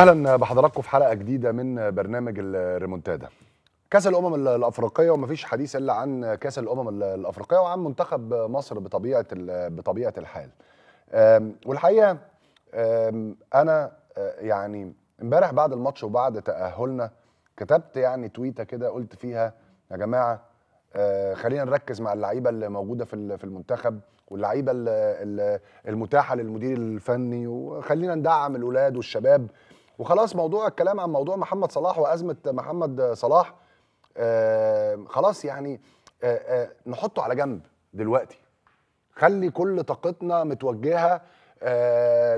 اهلا بحضراتكم في حلقه جديده من برنامج الريمونتادا كاس الامم الافريقيه ومفيش حديث الا عن كاس الامم الافريقيه وعن منتخب مصر بطبيعه بطبيعه الحال والحقيقه انا آه، يعني امبارح بعد الماتش وبعد تاهلنا كتبت يعني تويته كده قلت فيها يا جماعه آه، خلينا نركز مع اللعيبه اللي موجوده في في المنتخب واللعيبه المتاحه للمدير الفني وخلينا ندعم الاولاد والشباب وخلاص موضوع الكلام عن موضوع محمد صلاح وازمه محمد صلاح آه خلاص يعني آه آه نحطه على جنب دلوقتي خلي كل طاقتنا متوجهه آه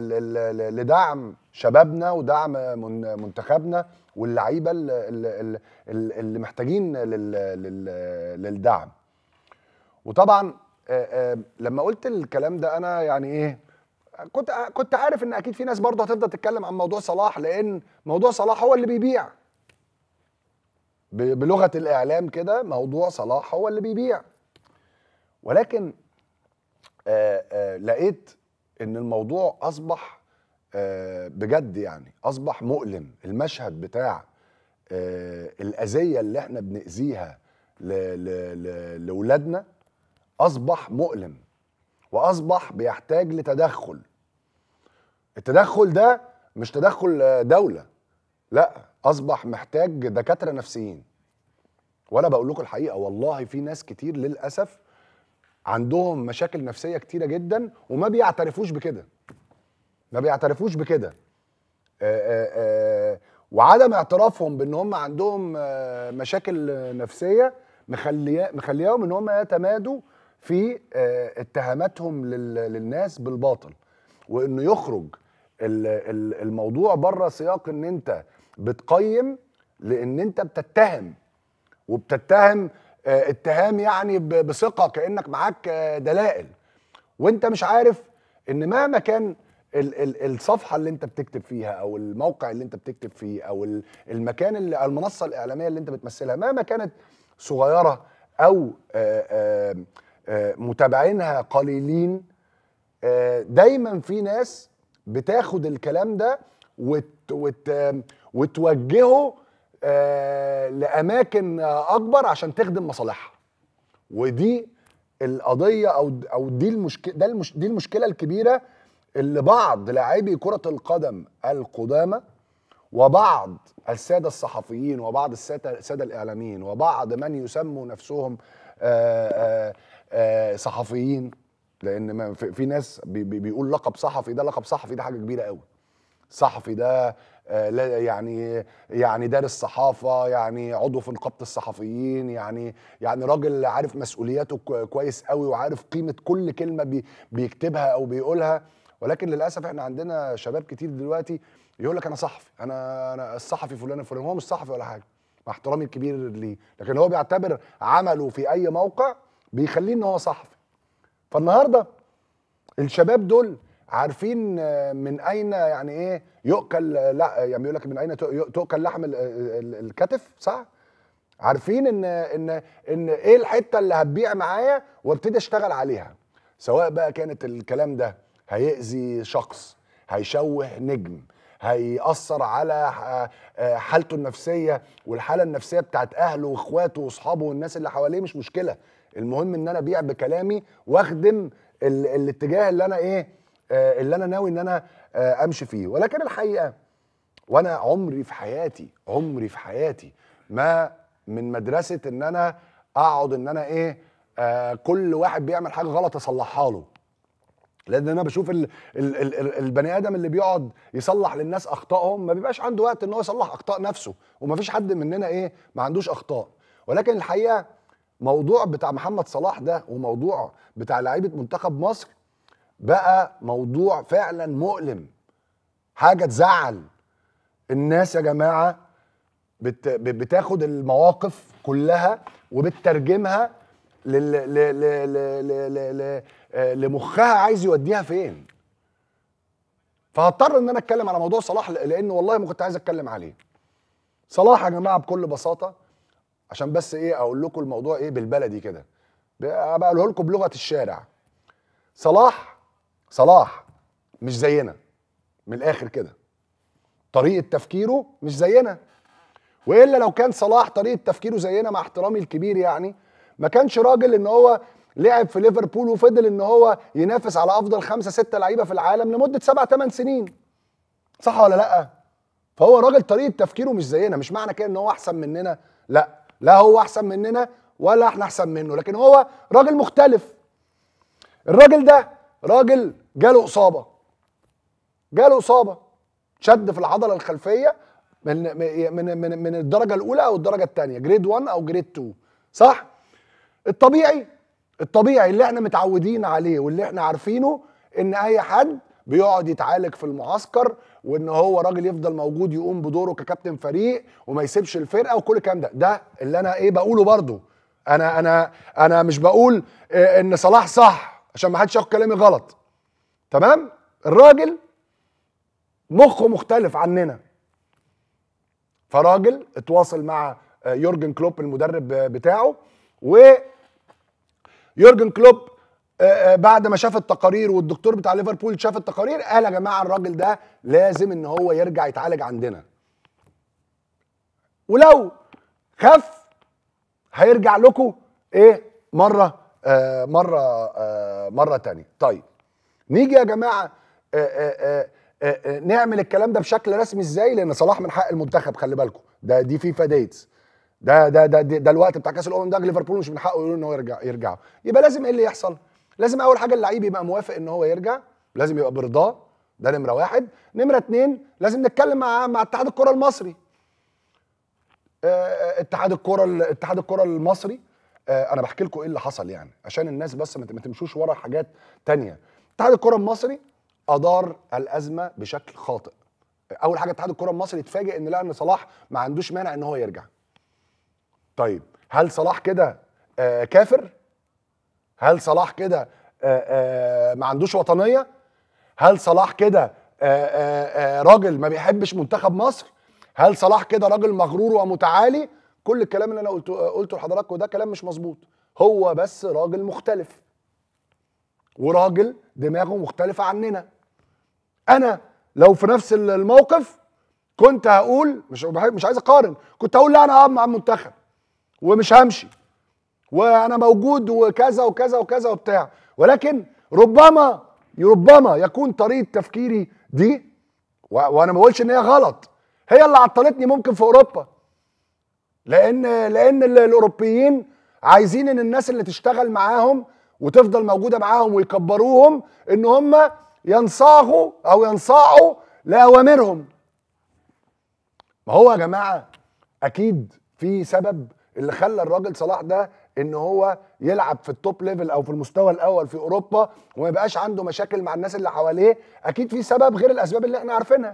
لدعم شبابنا ودعم من منتخبنا واللعيبه اللي, محتاجين للدعم وطبعا آه آه لما قلت الكلام ده انا يعني ايه كنت كنت عارف ان اكيد في ناس برضه هتفضل تتكلم عن موضوع صلاح لان موضوع صلاح هو اللي بيبيع بلغه الاعلام كده موضوع صلاح هو اللي بيبيع ولكن آآ آآ لقيت ان الموضوع اصبح بجد يعني اصبح مؤلم المشهد بتاع الاذيه اللي احنا بناذيها لاولادنا اصبح مؤلم واصبح بيحتاج لتدخل التدخل ده مش تدخل دوله لا اصبح محتاج دكاتره نفسيين وانا بقول لكم الحقيقه والله في ناس كتير للاسف عندهم مشاكل نفسيه كتيره جدا وما بيعترفوش بكده ما بيعترفوش بكده آه، آه، آه، وعدم اعترافهم بان هم عندهم مشاكل نفسيه مخليه مخلياهم ان هم يتمادوا في آه، اتهاماتهم للناس بالباطل وانه يخرج الموضوع بره سياق ان انت بتقيم لان انت بتتهم وبتتهم آه، اتهام يعني بثقه كانك معاك آه، دلائل وانت مش عارف ان مهما كان الصفحه اللي انت بتكتب فيها او الموقع اللي انت بتكتب فيه او المكان اللي المنصه الاعلاميه اللي انت بتمثلها مهما كانت صغيره او آآ آآ متابعينها قليلين آه، دايما في ناس بتاخد الكلام ده وت وت وتوجهه آه، لاماكن اكبر عشان تخدم مصالحها ودي القضيه او او دي المشكله ده المش دي المشكله الكبيره اللي بعض لاعبي كره القدم القدامى وبعض الساده الصحفيين وبعض الساده الاعلاميين وبعض من يسموا نفسهم آه، آه، صحفيين لان في ناس بيقول لقب صحفي ده لقب صحفي ده حاجه كبيره قوي صحفي ده آه، يعني يعني دارس صحافه يعني عضو في نقابه الصحفيين يعني يعني راجل عارف مسؤولياته كويس قوي وعارف قيمه كل كلمه بيكتبها او بيقولها ولكن للاسف احنا عندنا شباب كتير دلوقتي يقول لك انا صحفي انا انا الصحفي فلان الفلاني هو مش صحفي ولا حاجه مع احترامي الكبير ليه لكن هو بيعتبر عمله في اي موقع بيخليه ان هو صحفي فالنهارده الشباب دول عارفين آه، من اين يعني ايه يؤكل آه، لا يعني بيقول لك من اين تؤكل لحم الكتف صح عارفين ان ان ان ايه الحته اللي هتبيع معايا وابتدي اشتغل عليها سواء بقى كانت الكلام ده هيأذي شخص هيشوه نجم هيأثر على آه، آه، حالته النفسيه والحاله النفسيه بتاعت اهله واخواته واصحابه والناس اللي حواليه مش مشكله المهم ان انا ابيع بكلامي واخدم ال الاتجاه اللي انا ايه آه، اللي انا ناوي ان انا امشي فيه ولكن الحقيقه وانا عمري في حياتي عمري في حياتي ما من مدرسه ان انا اقعد ان انا ايه كل واحد بيعمل حاجه غلط اصلحها له لان انا بشوف ال ال ال البني ادم اللي بيقعد يصلح للناس اخطائهم ما بيبقاش عنده وقت ان هو يصلح اخطاء نفسه ومفيش حد مننا ايه ما عندوش اخطاء ولكن الحقيقه موضوع بتاع محمد صلاح ده وموضوع بتاع لعيبه منتخب مصر بقى موضوع فعلا مؤلم حاجه تزعل الناس يا جماعه بت بتاخد المواقف كلها وبترجمها لل... ل... ل... ل... ل... آه، لمخها عايز يوديها فين فهضطر ان انا اتكلم على موضوع صلاح لان والله ما كنت عايز اتكلم عليه صلاح يا جماعه بكل بساطه عشان بس ايه اقول لكم الموضوع ايه بالبلدي كده بقوله لكم بلغه الشارع صلاح صلاح مش زينا من الاخر كده طريقه تفكيره مش زينا والا لو كان صلاح طريقه تفكيره زينا مع احترامي الكبير يعني ما كانش راجل ان هو لعب في ليفربول وفضل ان هو ينافس على افضل خمسة ستة لعيبه في العالم لمده سبع ثمان سنين صح ولا لا فهو راجل طريقه تفكيره مش زينا مش معنى كده ان هو احسن مننا لا لا هو احسن مننا ولا احنا احسن منه لكن هو راجل مختلف الراجل ده راجل جاله اصابه جاله اصابه شد في العضله الخلفيه من من من, من الدرجه الاولى او الدرجه الثانيه جريد 1 او جريد 2 صح الطبيعي الطبيعي اللي احنا متعودين عليه واللي احنا عارفينه ان اي حد بيقعد يتعالج في المعسكر وان هو راجل يفضل موجود يقوم بدوره ككابتن فريق وما يسيبش الفرقه وكل الكلام ده ده اللي انا ايه بقوله برضو انا انا انا مش بقول ان صلاح صح عشان ما حدش ياخد كلامي غلط تمام الراجل مخه مختلف عننا فراجل اتواصل مع يورجن كلوب المدرب بتاعه و يورجن كلوب آه، آه، بعد ما شاف التقارير والدكتور بتاع ليفربول شاف التقارير قال يا جماعه الراجل ده لازم ان هو يرجع يتعالج عندنا ولو خف هيرجع لكم ايه مره آه مره آه مره تانية طيب نيجي يا جماعه آه, آه، نعمل الكلام ده بشكل رسمي ازاي لان صلاح من حق المنتخب خلي بالكم ده دي فيفا ديتس ده ده ده ده, الوقت بتاع كاس الامم ده ليفربول مش من حقه يقولوا ان هو يرجع يرجع يبقى لازم ايه اللي يحصل؟ لازم اول حاجه اللعيب يبقى موافق ان هو يرجع لازم يبقى برضاه ده نمره واحد نمره اتنين لازم نتكلم مع مع اتحاد الكره المصري اه, آه، اتحاد الكره اتحاد الكره المصري اه انا بحكي لكم ايه اللي حصل يعني عشان الناس بس ما تمشوش ورا حاجات تانية اتحاد الكره المصري ادار الازمه بشكل خاطئ اول حاجه اتحاد الكره المصري اتفاجئ ان لا ان صلاح ما عندوش مانع ان هو يرجع طيب هل صلاح كده آه، كافر هل صلاح كده آه، آه، ما عندوش وطنيه هل صلاح كده راجل ما بيحبش منتخب مصر هل صلاح كده راجل مغرور ومتعالي كل الكلام اللي انا قلته قلته لحضراتكم ده كلام مش مظبوط هو بس راجل مختلف وراجل دماغه مختلفه عننا انا لو في نفس الموقف كنت هقول مش مش عايز اقارن كنت هقول لا انا هقعد مع المنتخب ومش همشي وانا موجود وكذا وكذا وكذا وبتاع ولكن ربما ربما يكون طريقه تفكيري دي وانا ما بقولش ان هي غلط هي اللي عطلتني ممكن في اوروبا لان لان الاوروبيين عايزين ان الناس اللي تشتغل معاهم وتفضل موجوده معاهم ويكبروهم ان هم ينصاغوا او ينصاعوا لاوامرهم ما هو يا جماعه اكيد في سبب اللي خلى الراجل صلاح ده ان هو يلعب في التوب ليفل او في المستوى الاول في اوروبا وما يبقاش عنده مشاكل مع الناس اللي حواليه اكيد في سبب غير الاسباب اللي احنا عارفينها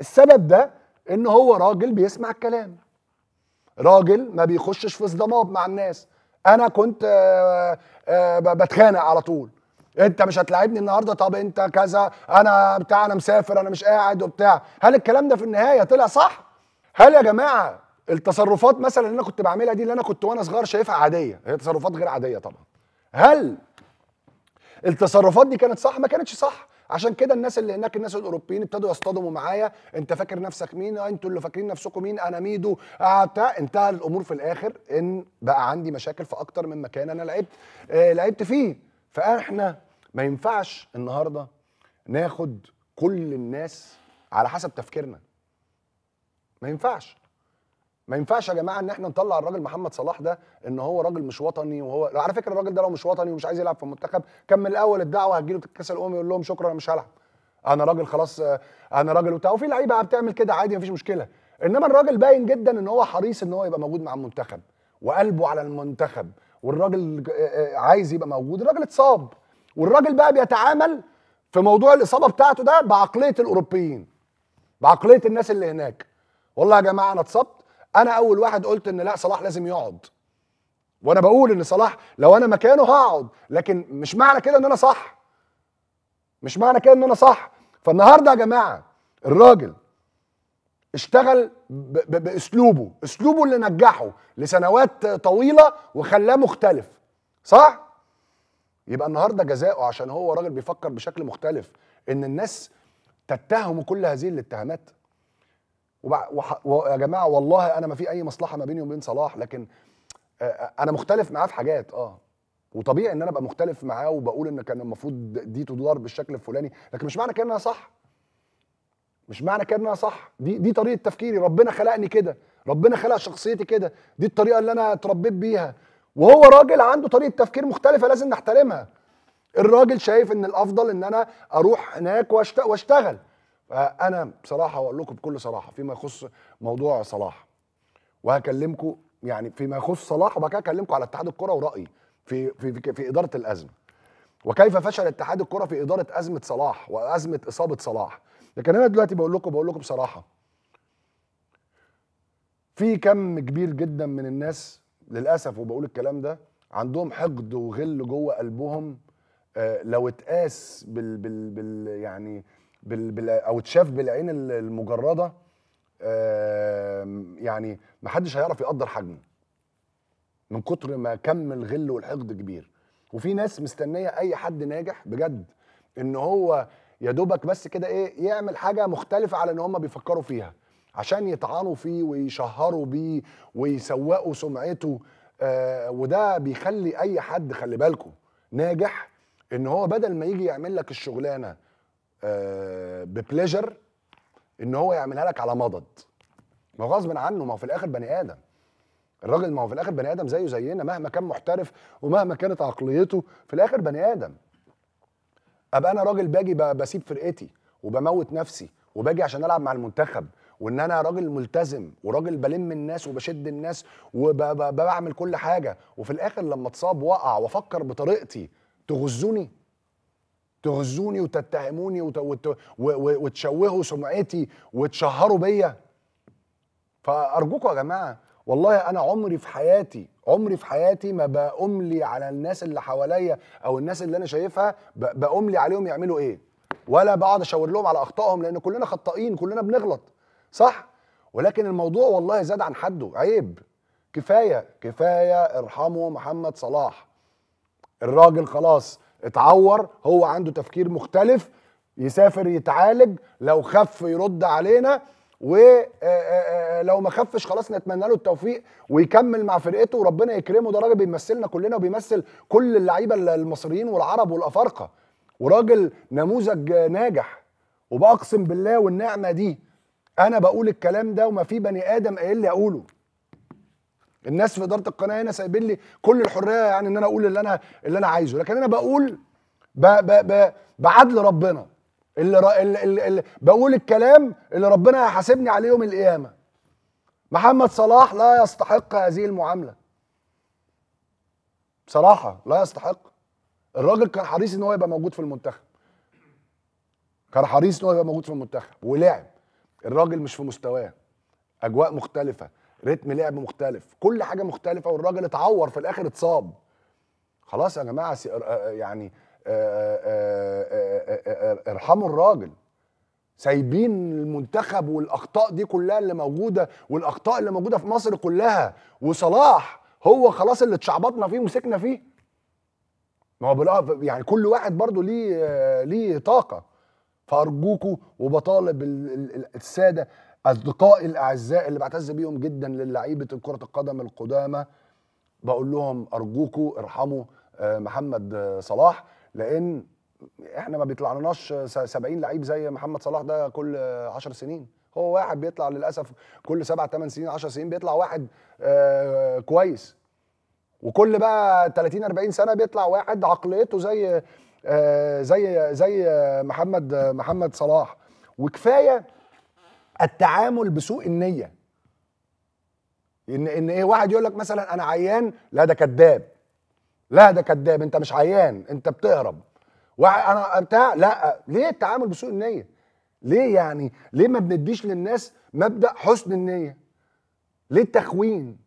السبب ده ان هو راجل بيسمع الكلام راجل ما بيخشش في صدامات مع الناس انا كنت آه، آه، بتخانق على طول انت مش هتلاعبني النهارده طب انت كذا انا بتاع انا مسافر انا مش قاعد وبتاع هل الكلام ده في النهايه طلع صح هل يا جماعه التصرفات مثلا اللي انا كنت بعملها دي اللي انا كنت وانا صغير شايفها عاديه هي تصرفات غير عاديه طبعا هل التصرفات دي كانت صح ما كانتش صح عشان كده الناس اللي هناك الناس الاوروبيين ابتدوا يصطدموا معايا انت فاكر نفسك مين انتوا اللي فاكرين نفسكم مين انا ميدو بتاع آه، انتهى الامور في الاخر ان بقى عندي مشاكل في اكتر من مكان انا لعبت آه لعبت فيه فاحنا ما ينفعش النهارده ناخد كل الناس على حسب تفكيرنا ما ينفعش ما ينفعش يا جماعه ان احنا نطلع الراجل محمد صلاح ده ان هو راجل مش وطني وهو على فكره الراجل ده لو مش وطني ومش عايز يلعب في المنتخب كان من الاول الدعوه هتجيله كاس الامم يقول لهم شكرا انا مش هلعب انا راجل خلاص انا راجل وبتاع وفي لعيبه بتعمل كده عادي مفيش مشكله انما الراجل باين جدا ان هو حريص ان هو يبقى موجود مع المنتخب وقلبه على المنتخب والراجل آه، آه، عايز يبقى موجود الراجل اتصاب والراجل بقى بيتعامل في موضوع الاصابه بتاعته ده بعقليه الاوروبيين بعقليه الناس اللي هناك والله يا جماعه انا اتصبت انا اول واحد قلت ان لا صلاح لازم يقعد وانا بقول ان صلاح لو انا مكانه هقعد لكن مش معنى كده ان انا صح مش معنى كده ان انا صح فالنهارده يا جماعه الراجل اشتغل باسلوبه اسلوبه اللي نجحه لسنوات طويله وخلاه مختلف صح يبقى النهارده جزاؤه عشان هو راجل بيفكر بشكل مختلف ان الناس تتهمه كل هذه الاتهامات ويا جماعه والله انا ما في اي مصلحه ما بيني وبين صلاح لكن آه، آه، انا مختلف معاه في حاجات اه وطبيعي ان انا ابقى مختلف معاه وبقول ان كان المفروض دي تدار بالشكل الفلاني لكن مش معنى كده انها صح مش معنى كده انها صح دي دي طريقه تفكيري ربنا خلقني كده ربنا خلق شخصيتي كده دي الطريقه اللي انا اتربيت بيها وهو راجل عنده طريقه تفكير مختلفه لازم نحترمها الراجل شايف ان الافضل ان انا اروح هناك واشتغل فانا بصراحه واقول لكم بكل صراحه فيما يخص موضوع صلاح وهكلمكم يعني فيما يخص صلاح وبعد كده اكلمكم على اتحاد الكره ورايي في في في, اداره الازمه وكيف فشل اتحاد الكره في اداره ازمه صلاح وازمه اصابه صلاح لكن انا دلوقتي بقول لكم بقول لكم بصراحه في كم كبير جدا من الناس للاسف وبقول الكلام ده عندهم حقد وغل جوه قلبهم آه، لو اتقاس بال, بال, بال يعني بال بال او اتشاف بالعين المجرده يعني ما حدش هيعرف يقدر حجمه من كتر ما كم الغل والحقد كبير وفي ناس مستنيه اي حد ناجح بجد ان هو يا دوبك بس كده ايه يعمل حاجه مختلفه على ان هم بيفكروا فيها عشان يطعنوا فيه ويشهروا بيه ويسوقوا سمعته آه وده بيخلي اي حد خلي بالكم ناجح ان هو بدل ما يجي يعمل لك الشغلانه آه، ببليجر ان هو يعملها لك على مضض ما هو غصب عنه ما هو في الاخر بني ادم الراجل ما هو في الاخر بني ادم زيه زينا مهما كان محترف ومهما كانت عقليته في الاخر بني ادم ابقى انا راجل باجي بسيب فرقتي وبموت نفسي وباجي عشان العب مع المنتخب وان انا راجل ملتزم وراجل بلم الناس وبشد الناس وبعمل كل حاجه وفي الاخر لما اتصاب واقع وافكر بطريقتي تغزوني تغزوني وتتهموني وت... وت... وت... وتشوهوا سمعتي وتشهروا بيا فارجوكم يا جماعه والله انا عمري في حياتي عمري في حياتي ما بأملي على الناس اللي حواليا او الناس اللي انا شايفها بأملي عليهم يعملوا ايه ولا بقعد اشاور لهم على اخطائهم لان كلنا خطائين كلنا بنغلط صح ولكن الموضوع والله زاد عن حده عيب كفايه كفايه ارحمه محمد صلاح الراجل خلاص اتعور هو عنده تفكير مختلف يسافر يتعالج لو خف يرد علينا ولو آه، آه، آه، ما خفش خلاص نتمنى له التوفيق ويكمل مع فرقته وربنا يكرمه ده راجل بيمثلنا كلنا وبيمثل كل اللعيبه المصريين والعرب والافارقه وراجل نموذج ناجح وبأقسم بالله والنعمه دي انا بقول الكلام ده وما في بني ادم قايل لي اقوله الناس في اداره القناه هنا سايبين لي كل الحريه يعني ان انا اقول اللي انا اللي انا عايزه لكن انا بقول ب ب ب بعدل ربنا اللي, ر... اللي, اللي, اللي بقول الكلام اللي ربنا هيحاسبني عليه يوم القيامه محمد صلاح لا يستحق هذه المعامله بصراحه لا يستحق الراجل كان حريص ان هو يبقى موجود في المنتخب كان حريص ان هو يبقى موجود في المنتخب ولعب الراجل مش في مستواه اجواء مختلفه رتم لعب مختلف كل حاجه مختلفه والراجل اتعور في الاخر اتصاب خلاص يا جماعه آه، يعني آه، آه، ارحموا الراجل سايبين المنتخب والاخطاء دي كلها اللي موجوده والاخطاء اللي موجوده في مصر كلها وصلاح هو خلاص اللي اتشعبطنا فيه ومسكنا فيه ما هو يعني كل واحد برضه ليه ليه طاقه فارجوكوا وبطالب الساده اصدقائي الاعزاء اللي بعتز بيهم جدا للعيبه كره القدم القدامى بقول لهم ارجوكوا ارحموا آه، محمد آه، صلاح لان احنا ما بيطلعلناش 70 لعيب زي محمد صلاح ده كل 10 سنين هو واحد بيطلع للاسف كل 7 8 سنين 10 سنين بيطلع واحد آه، كويس وكل بقى 30 40 سنه بيطلع واحد عقليته زي زي زي محمد محمد صلاح وكفايه التعامل بسوء النيه ان ان ايه واحد يقول لك مثلا انا عيان لا ده كذاب لا ده كذاب انت مش عيان انت بتهرب انا بتاع لا ليه التعامل بسوء النيه ليه يعني ليه ما بنديش للناس مبدا حسن النيه ليه التخوين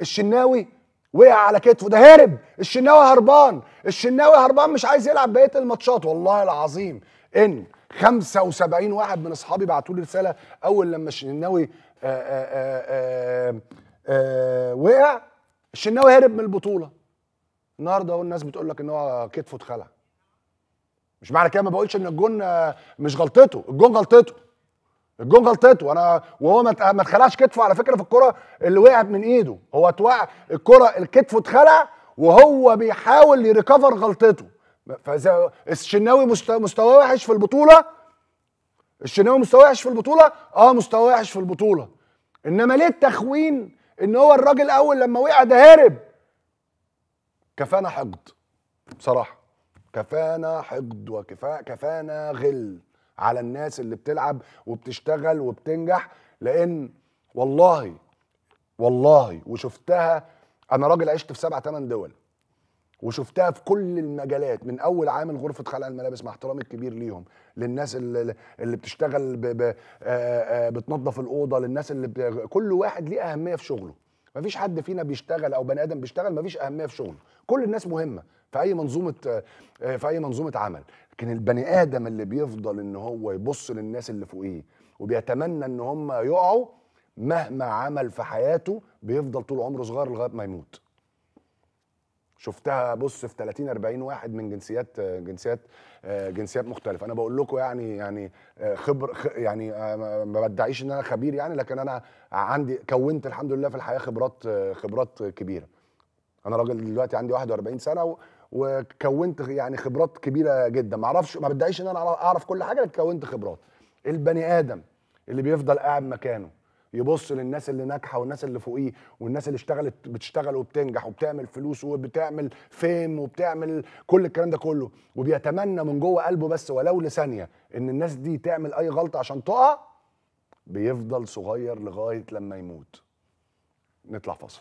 الشناوي وقع على كتفه ده هرب الشناوي هربان الشناوي هربان مش عايز يلعب بقيه الماتشات والله العظيم ان 75 واحد من اصحابي بعتوا لي رساله اول لما الشناوي آه، آه، آه، وقع الشناوي هرب من البطوله النهارده اهو الناس بتقول لك ان هو كتفه اتخلع مش معنى كده ما بقولش ان الجون مش غلطته الجون غلطته الجون غلطته انا وهو ما اتخلعش كتفه على فكره في الكره اللي وقعت من ايده هو اتوقع الكره الكتف اتخلع وهو بيحاول يريكفر غلطته فاذا الشناوي مستواه وحش في البطوله الشناوي مستواه وحش في البطوله اه مستواه وحش في البطوله انما ليه التخوين ان هو الراجل اول لما وقع ده هارب كفانا حقد بصراحه كفانا حقد وكفانا غل على الناس اللي بتلعب وبتشتغل وبتنجح لان والله والله وشفتها انا راجل عشت في سبع ثمان دول وشفتها في كل المجالات من اول عامل غرفه خلع الملابس مع احترامي الكبير ليهم للناس اللي, اللي بتشتغل ب... ب... بتنظف الاوضه للناس اللي كل واحد ليه اهميه في شغله مفيش حد فينا بيشتغل او بني ادم بيشتغل مفيش اهميه في شغله كل الناس مهمه في اي منظومه في اي منظومه عمل لكن البني ادم اللي بيفضل ان هو يبص للناس اللي فوقيه وبيتمنى ان هم يقعوا مهما عمل في حياته بيفضل طول عمره صغير لغايه ما يموت شفتها بص في 30 40 واحد من جنسيات جنسيات جنسيات مختلفه انا بقول لكم يعني يعني خبر يعني آه، ما بدعيش ان انا خبير يعني لكن انا عندي كونت الحمد لله في الحياه خبرات خبرات كبيره انا راجل دلوقتي عندي 41 سنه وكونت يعني خبرات كبيره جدا ما اعرفش ما بدعيش ان انا اعرف كل حاجه لكن كونت خبرات البني ادم اللي بيفضل قاعد مكانه يبص للناس اللي ناجحه والناس اللي فوقيه والناس اللي اشتغلت بتشتغل وبتنجح وبتعمل فلوس وبتعمل فيم وبتعمل كل الكلام ده كله وبيتمنى من جوه قلبه بس ولو لثانيه ان الناس دي تعمل اي غلطه عشان تقع بيفضل صغير لغايه لما يموت نطلع فاصل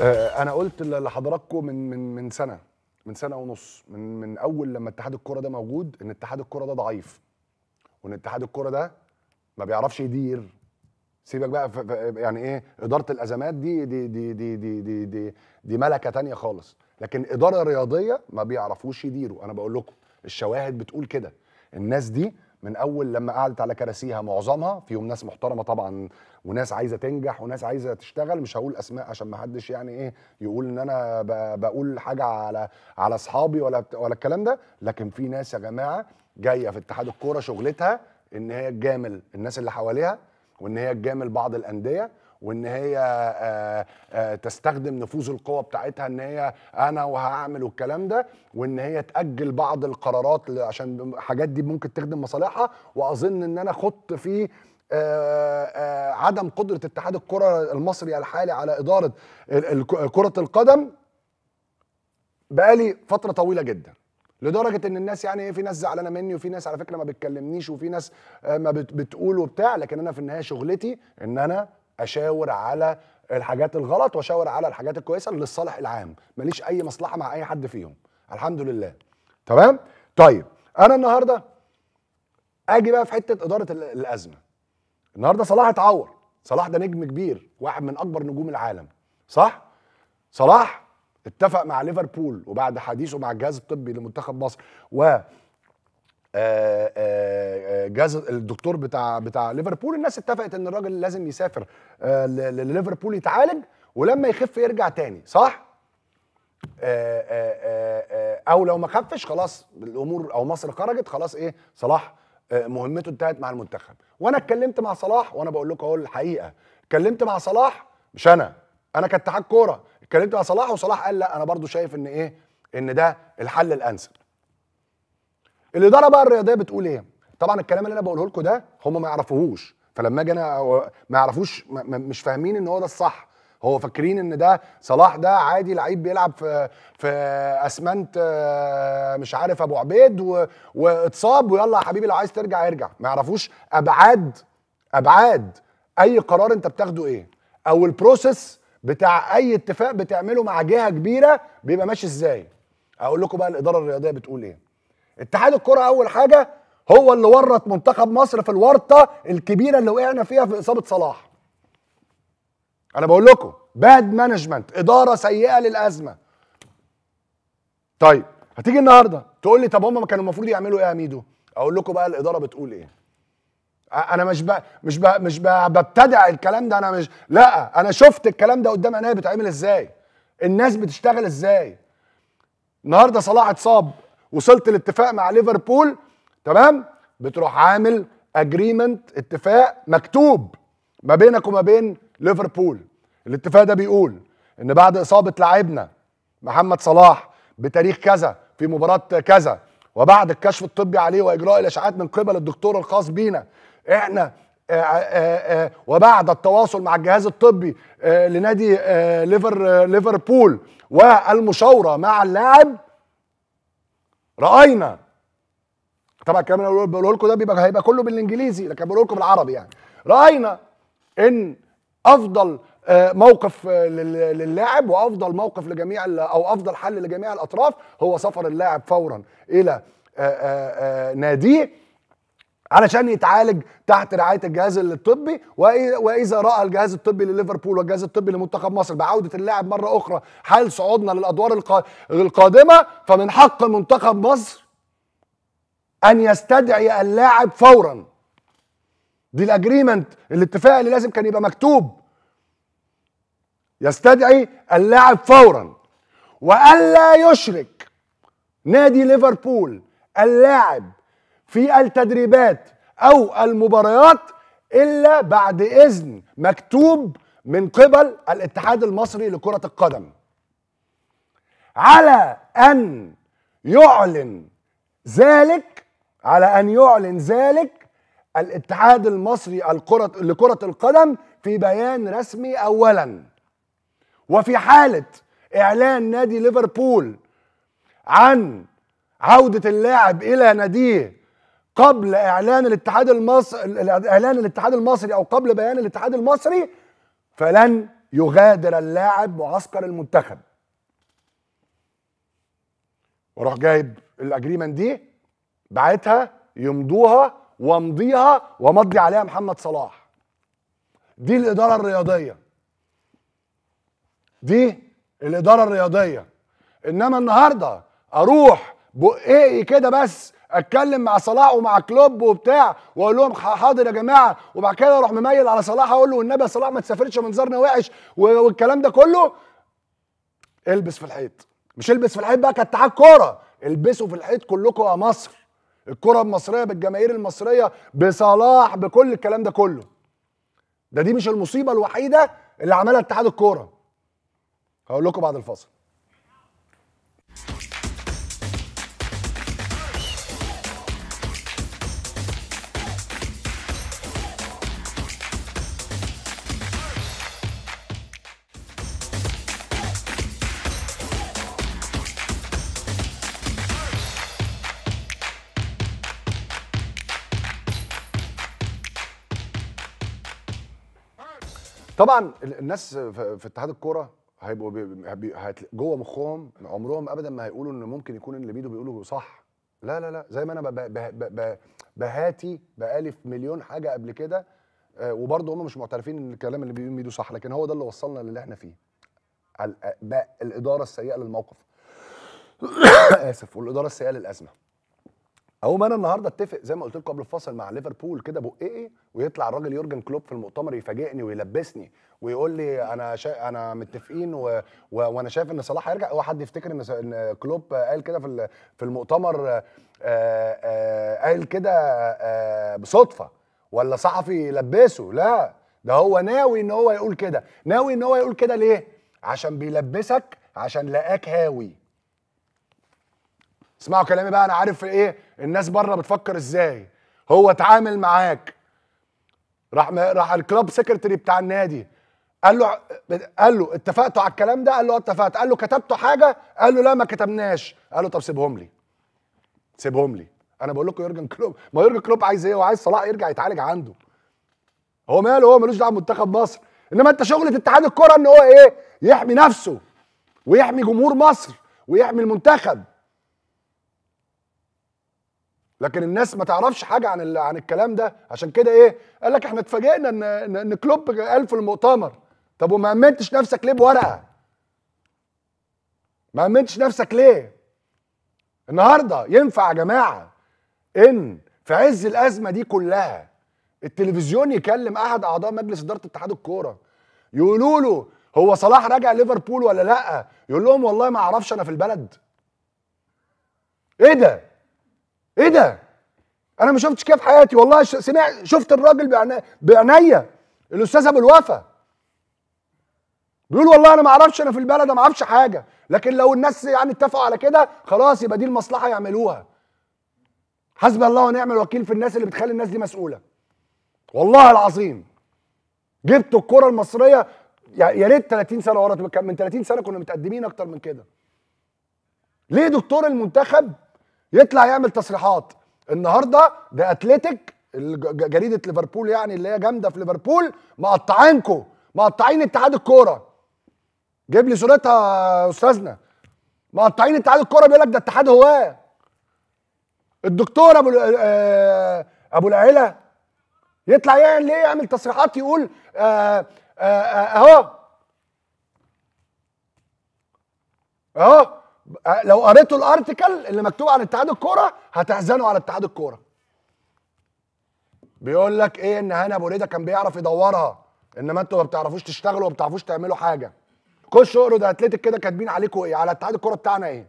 آه، انا قلت لحضراتكم من من من سنه من سنه ونص من من اول لما اتحاد الكره ده موجود ان اتحاد الكره ده ضعيف وان اتحاد الكره ده ما بيعرفش يدير سيبك بقى يعني ايه اداره الازمات دي دي دي دي دي دي, دي, دي ملكه تانية خالص لكن اداره رياضيه ما بيعرفوش يديروا انا بقول لكم الشواهد بتقول كده الناس دي من اول لما قعدت على كراسيها معظمها فيهم ناس محترمه طبعا وناس عايزه تنجح وناس عايزه تشتغل مش هقول اسماء عشان ما حدش يعني ايه يقول ان انا بقول حاجه على على اصحابي ولا ولا الكلام ده لكن في ناس يا جماعه جايه في اتحاد الكوره شغلتها ان هي تجامل الناس اللي حواليها وان هي تجامل بعض الانديه وان هي آآ آه، آآ آه، آه، تستخدم نفوذ القوه بتاعتها ان هي انا وهعمل والكلام ده وان هي تاجل بعض القرارات عشان حاجات دي ممكن تخدم مصالحها واظن ان انا خط في آآ آآ عدم قدره اتحاد الكره المصري الحالي على اداره كره القدم بقالي فتره طويله جدا لدرجه ان الناس يعني إيه، في ناس زعلانه مني وفي ناس على فكره ما بتكلمنيش وفي ناس ما بتقول وبتاع لكن انا في النهايه شغلتي ان انا اشاور على الحاجات الغلط واشاور على الحاجات الكويسه للصالح العام ماليش اي مصلحه مع اي حد فيهم الحمد لله تمام طيب انا النهارده اجي بقى في حته اداره الازمه النهارده صلاح اتعور صلاح ده نجم كبير واحد من اكبر نجوم العالم صح صلاح اتفق مع ليفربول وبعد حديثه مع الجهاز الطبي لمنتخب مصر و آه، آه، آه، جاز الدكتور بتاع بتاع ليفربول الناس اتفقت ان الراجل لازم يسافر لليفربول يتعالج ولما يخف يرجع تاني صح او لو ما خفش خلاص الامور او مصر خرجت خلاص ايه صلاح مهمته انتهت مع المنتخب وانا اتكلمت مع صلاح وانا بقول لكم اهو الحقيقه اتكلمت مع صلاح مش انا انا كاتحاد كوره اتكلمت مع صلاح وصلاح قال لا انا برضو شايف ان ايه ان ده الحل الانسب الاداره بقى الرياضيه بتقول ايه طبعا الكلام اللي انا بقوله لكم ده هم ما يعرفوهوش فلما اجي انا ما يعرفوش مش فاهمين ان هو ده الصح هو فاكرين ان ده صلاح ده عادي لعيب بيلعب في في اسمنت آه، مش عارف ابو عبيد واتصاب ويلا يا حبيبي لو عايز ترجع ارجع ما يعرفوش ابعاد ابعاد اي قرار انت بتاخده ايه او البروسيس بتاع اي اتفاق بتعمله مع جهه كبيره بيبقى ماشي ازاي اقول لكم بقى الاداره الرياضيه بتقول ايه اتحاد الكره اول حاجه هو اللي ورط منتخب مصر في الورطه الكبيره اللي وقعنا فيها في اصابه صلاح انا بقول لكم باد مانجمنت اداره سيئه للازمه طيب هتيجي النهارده تقول لي طب هم كانوا المفروض يعملوا ايه يا ميدو اقول لكم بقى الاداره بتقول ايه انا مش بقى مش بقى مش بقى ببتدع الكلام ده انا مش لا انا شفت الكلام ده قدام عينيا بيتعمل ازاي الناس بتشتغل ازاي النهارده صلاح اتصاب وصلت لاتفاق مع ليفربول تمام بتروح عامل اجريمنت اتفاق مكتوب ما بينك وما بين ليفربول الاتفاق ده بيقول ان بعد اصابه لاعبنا محمد صلاح بتاريخ كذا في مباراه كذا وبعد الكشف الطبي عليه واجراء الاشعاعات من قبل الدكتور الخاص بينا احنا آآ آه، آآ آه، آه، وبعد التواصل مع الجهاز الطبي لنادي ليفر ليفربول والمشاوره مع اللاعب راينا طبعا الكلام اللي بقول لكم ده بيبقى هيبقى كله بالانجليزي لكن بقول لكم بالعربي يعني راينا ان افضل آه، موقف آه، للاعب وافضل موقف لجميع او افضل حل لجميع الاطراف هو سفر اللاعب فورا الى آه، ناديه علشان يتعالج تحت رعايه الجهاز الطبي واذا راى الجهاز الطبي لليفربول والجهاز الطبي لمنتخب مصر بعوده اللاعب مره اخرى حال صعودنا للادوار القادمه فمن حق منتخب مصر ان يستدعي اللاعب فورا دي الاجريمنت الاتفاق اللي لازم كان يبقى مكتوب يستدعي اللاعب فورا والا يشرك نادي ليفربول اللاعب في التدريبات او المباريات الا بعد اذن مكتوب من قبل الاتحاد المصري لكره القدم على ان يعلن ذلك على ان يعلن ذلك الاتحاد المصري الكرة لكرة القدم في بيان رسمي اولا وفي حالة اعلان نادي ليفربول عن عودة اللاعب الى ناديه قبل اعلان الاتحاد المصري اعلان الاتحاد المصري او قبل بيان الاتحاد المصري فلن يغادر اللاعب معسكر المنتخب وراح جايب الاجريمنت دي بعتها يمضوها وامضيها ومضي عليها محمد صلاح دي الاداره الرياضيه دي الاداره الرياضيه انما النهارده اروح بقي كده بس اتكلم مع صلاح ومع كلوب وبتاع واقول لهم حاضر يا جماعه وبعد كده اروح مميل على صلاح اقول له والنبي يا صلاح ما تسافرش منظرنا وحش والكلام ده كله البس في الحيط مش البس في الحيط بقى كاتحاد كوره البسوا في الحيط كلكم يا مصر الكره المصريه بالجماهير المصريه بصلاح بكل الكلام ده كله ده دي مش المصيبه الوحيده اللي عملها اتحاد الكوره هقول لكم بعد الفاصل طبعا الناس في اتحاد الكوره هيبقوا جوه مخهم عمرهم ابدا ما هيقولوا ان ممكن يكون اللي بيدو بيقوله صح لا لا لا زي ما انا بهاتي بالف مليون حاجه قبل كده آه، وبرضه هم مش معترفين ان الكلام اللي بيقول ميدو صح لكن هو ده اللي وصلنا للي احنا فيه الاداره السيئه للموقف اسف والاداره السيئه للازمه ما انا النهارده اتفق زي ما قلت لكم قبل الفصل مع ليفربول كده بقي ويطلع الراجل يورجن كلوب في المؤتمر يفاجئني ويلبسني ويقول لي انا شا... انا متفقين و... و... وانا شايف ان صلاح هيرجع اوعى حد يفتكر ان, س... إن كلوب قال كده في ال... في المؤتمر آآ آه، آآ آه، قال كده آه، بصدفه ولا صحفي لبسه لا ده هو ناوي ان هو يقول كده ناوي ان هو يقول كده ليه عشان بيلبسك عشان لقاك هاوي اسمعوا كلامي بقى انا عارف ايه الناس بره بتفكر ازاي هو اتعامل معاك راح راح الكلاب سكرتري بتاع النادي قال له قال له اتفقتوا على الكلام ده قال له آه، اتفقت قال له كتبتوا حاجه قال له لا ما كتبناش قال له طب سيبهم لي سيبهم لي انا بقول لكم يورجن كلوب ما يورجن كلوب عايز ايه هو عايز صلاح يرجع يتعالج عنده هو ماله هو ملوش دعوه بمنتخب مصر انما انت شغله اتحاد الكره ان هو ايه يحمي نفسه ويحمي جمهور مصر ويحمي المنتخب لكن الناس ما تعرفش حاجه عن عن الكلام ده عشان كده ايه قال لك احنا اتفاجئنا ان ان كلوب قال في المؤتمر طب وما امنتش نفسك ليه بورقه ما امنتش نفسك ليه النهارده ينفع يا جماعه ان في عز الازمه دي كلها التلفزيون يكلم احد اعضاء مجلس اداره اتحاد الكوره يقولوا له هو صلاح راجع ليفربول ولا لا يقول لهم والله ما اعرفش انا في البلد ايه ده ايه ده انا ما شفتش كده في حياتي والله سمعت شفت الراجل بعينيا الاستاذ ابو الوفا بيقول والله انا ما اعرفش انا في البلد ما اعرفش حاجه لكن لو الناس يعني اتفقوا على كده خلاص يبقى دي المصلحه يعملوها حسبي الله ونعم الوكيل في الناس اللي بتخلي الناس دي مسؤوله والله العظيم جبت الكره المصريه يا ريت 30 سنه ورا من 30 سنه كنا متقدمين اكتر من كده ليه دكتور المنتخب يطلع يعمل تصريحات النهارده ده اتلتيك جريده ليفربول يعني اللي هي جامده في ليفربول مقطعينكم مقطعين اتحاد الكوره جيب لي صورتها يا استاذنا مقطعين اتحاد الكوره بيقول لك ده اتحاد هواه الدكتور ابو آه، آه، ابو العيله يطلع يعمل ليه يعمل تصريحات يقول آه، اهو اهو لو قريتوا الارتكل اللي مكتوب عن اتحاد الكوره هتحزنوا على اتحاد الكوره بيقول لك ايه ان هاني ابو ريده كان بيعرف يدورها انما انتوا ما بتعرفوش تشتغلوا وما بتعرفوش تعملوا حاجه خشوا اقروا ده اتلتيك كده كاتبين عليكم ايه على اتحاد الكوره بتاعنا ايه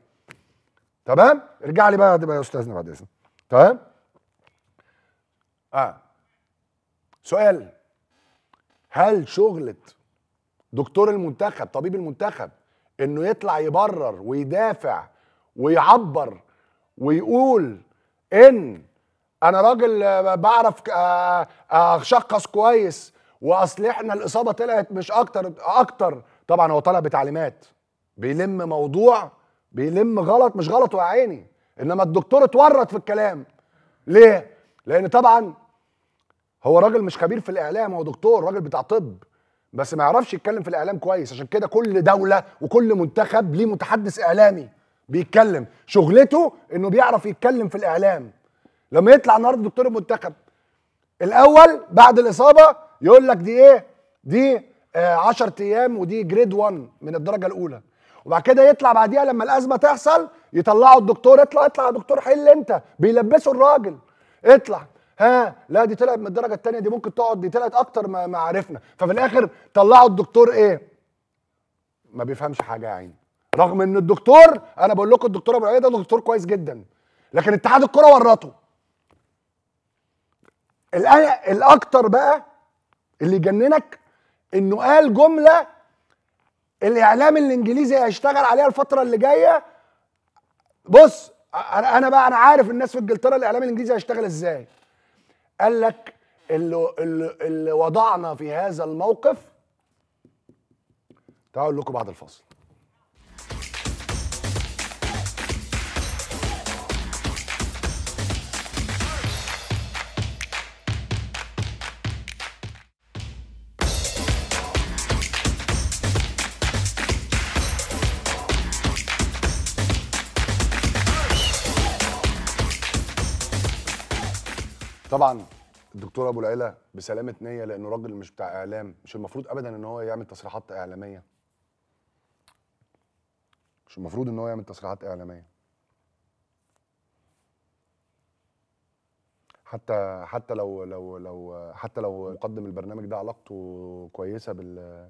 تمام ارجع لي بقى يا استاذنا بعد اذنك تمام اه سؤال هل شغله دكتور المنتخب طبيب المنتخب انه يطلع يبرر ويدافع ويعبر ويقول ان انا راجل آه، بعرف آه، آه، اشخص كويس واصل احنا الاصابه طلعت مش اكتر اكتر طبعا هو طالع بتعليمات بيلم موضوع بيلم غلط مش غلط وعيني انما الدكتور اتورط في الكلام ليه لان طبعا هو راجل مش خبير في الاعلام هو دكتور راجل بتاع طب بس ما يعرفش يتكلم في الاعلام كويس عشان كده كل دوله وكل منتخب ليه متحدث اعلامي بيتكلم شغلته انه بيعرف يتكلم في الاعلام لما يطلع النهارده دكتور المنتخب الاول بعد الاصابه يقول لك دي ايه دي 10 آه ايام ودي جريد 1 من الدرجه الاولى وبعد كده يطلع بعديها لما الازمه تحصل يطلعوا الدكتور اطلع اطلع يا دكتور حل انت بيلبسوا الراجل اطلع ها لا دي طلعت من الدرجه الثانيه دي ممكن تقعد دي طلعت اكتر ما, ما عرفنا ففي الاخر طلعوا الدكتور ايه ما بيفهمش حاجه يا عيني رغم ان الدكتور انا بقول لكم الدكتور ابو ده دكتور كويس جدا لكن اتحاد الكره ورطه الاكتر بقى اللي يجننك انه قال جمله الاعلام الانجليزي هيشتغل عليها الفتره اللي جايه بص انا بقى انا عارف الناس في انجلترا الاعلام الانجليزي هيشتغل ازاي قال لك اللي, اللي وضعنا في هذا الموقف تعالوا لكم بعد الفاصل طبعا الدكتور ابو العيله بسلامه نيه لانه راجل مش بتاع اعلام مش المفروض ابدا ان هو يعمل تصريحات اعلاميه مش المفروض ان هو يعمل تصريحات اعلاميه حتى حتى لو لو لو حتى لو مقدم البرنامج ده علاقته كويسه بال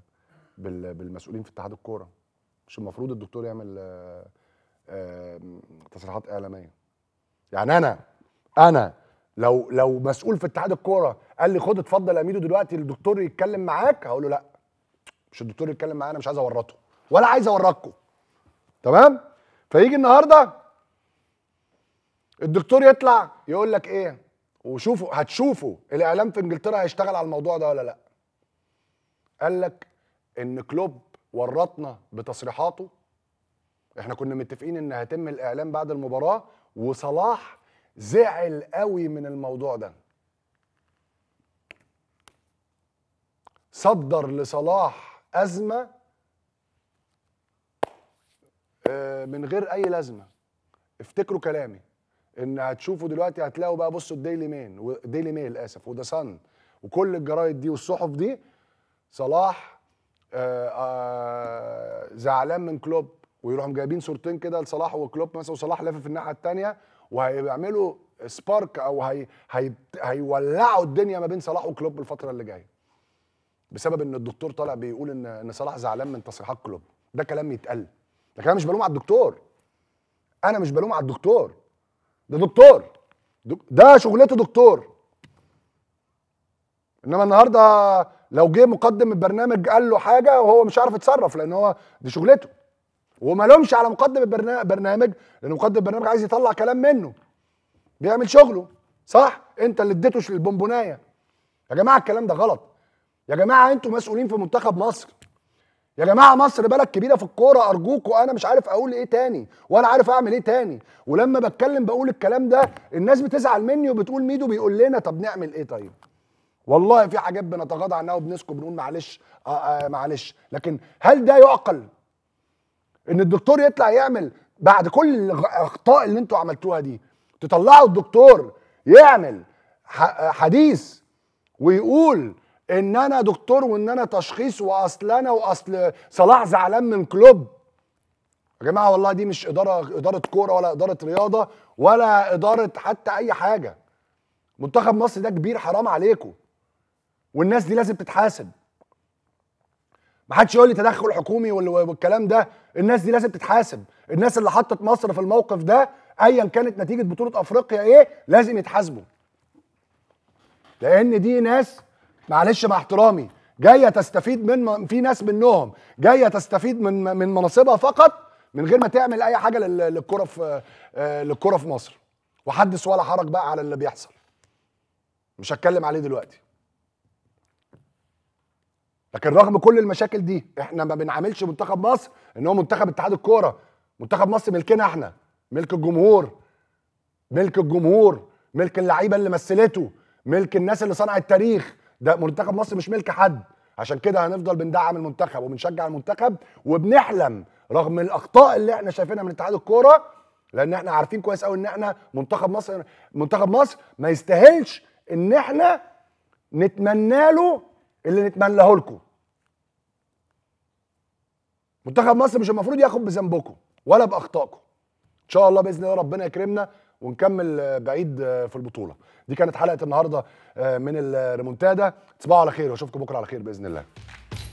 بالمسؤولين في اتحاد الكوره مش المفروض الدكتور يعمل آه، تصريحات اعلاميه يعني انا انا لو لو مسؤول في اتحاد الكوره قال لي خد اتفضل يا ميدو دلوقتي الدكتور يتكلم معاك هقول له لا مش الدكتور يتكلم معايا انا مش عايز اورطه ولا عايز اورطكم تمام فيجي النهارده الدكتور يطلع يقول لك ايه وشوفوا هتشوفوا الاعلام في انجلترا هيشتغل على الموضوع ده ولا لا قال لك ان كلوب ورطنا بتصريحاته احنا كنا متفقين ان هيتم الاعلان بعد المباراه وصلاح زعل قوي من الموضوع ده صدر لصلاح ازمه آه، من غير اي لازمه افتكروا كلامي ان هتشوفوا دلوقتي هتلاقوا بقى بصوا الديلي مين ديلي ميل اسف وده صن وكل الجرايد دي والصحف دي صلاح آه، آه، زعلان من كلوب ويروحوا جايبين صورتين كده لصلاح وكلوب مثلا وصلاح لافف الناحيه الثانيه وهيعملوا سبارك او هي... هي... هيولعوا الدنيا ما بين صلاح وكلوب الفتره اللي جايه بسبب ان الدكتور طالع بيقول ان ان صلاح زعلان من تصريحات كلوب ده كلام يتقال لكن انا مش بلوم على الدكتور انا مش بلوم على الدكتور ده دكتور ده شغلته دكتور انما النهارده لو جه مقدم البرنامج قال له حاجه وهو مش عارف يتصرف لان هو دي شغلته وما لومش على مقدم البرنامج لان مقدم البرنامج عايز يطلع كلام منه بيعمل شغله صح انت اللي اديته البونبونايه يا جماعه الكلام ده غلط يا جماعه انتوا مسؤولين في منتخب مصر يا جماعه مصر بلد كبيره في الكوره ارجوكوا انا مش عارف اقول ايه تاني ولا عارف اعمل ايه تاني ولما بتكلم بقول الكلام ده الناس بتزعل مني وبتقول ميدو بيقول لنا طب نعمل ايه طيب والله في حاجات بنتغاضى عنها وبنسكت بنقول معلش آآ آه، آآ آه، معلش لكن هل ده يعقل ان الدكتور يطلع يعمل بعد كل الاخطاء اللي انتوا عملتوها دي تطلعوا الدكتور يعمل حديث ويقول ان انا دكتور وان انا تشخيص واصل انا واصل صلاح زعلان من كلوب يا جماعه والله دي مش اداره اداره كوره ولا اداره رياضه ولا اداره حتى اي حاجه منتخب مصر ده كبير حرام عليكم والناس دي لازم تتحاسب ما حدش يقول لي تدخل حكومي والكلام ده الناس دي لازم تتحاسب الناس اللي حطت مصر في الموقف ده ايا كانت نتيجه بطوله افريقيا ايه لازم يتحاسبوا لان دي ناس معلش مع احترامي جايه تستفيد من في ناس منهم جايه تستفيد من من مناصبها فقط من غير ما تعمل اي حاجه للكره في آه، للكره في مصر وحدث ولا حرج بقى على اللي بيحصل مش هتكلم عليه دلوقتي لكن رغم كل المشاكل دي احنا ما بنعاملش منتخب مصر ان هو منتخب اتحاد الكوره منتخب مصر ملكنا احنا ملك الجمهور ملك الجمهور ملك اللعيبه اللي مثلته ملك الناس اللي صنعت تاريخ ده منتخب مصر مش ملك حد عشان كده هنفضل بندعم المنتخب وبنشجع المنتخب وبنحلم رغم الاخطاء اللي احنا شايفينها من اتحاد الكوره لان احنا عارفين كويس قوي ان احنا منتخب مصر منتخب مصر ما يستاهلش ان احنا نتمنى له اللي نتمناه لكم منتخب مصر مش المفروض ياخد بذنبكم ولا باخطائكم ان شاء الله باذن الله ربنا يكرمنا ونكمل بعيد في البطوله دي كانت حلقه النهارده آه، من الريمونتادا تصبحوا على خير واشوفكم بكره على خير باذن الله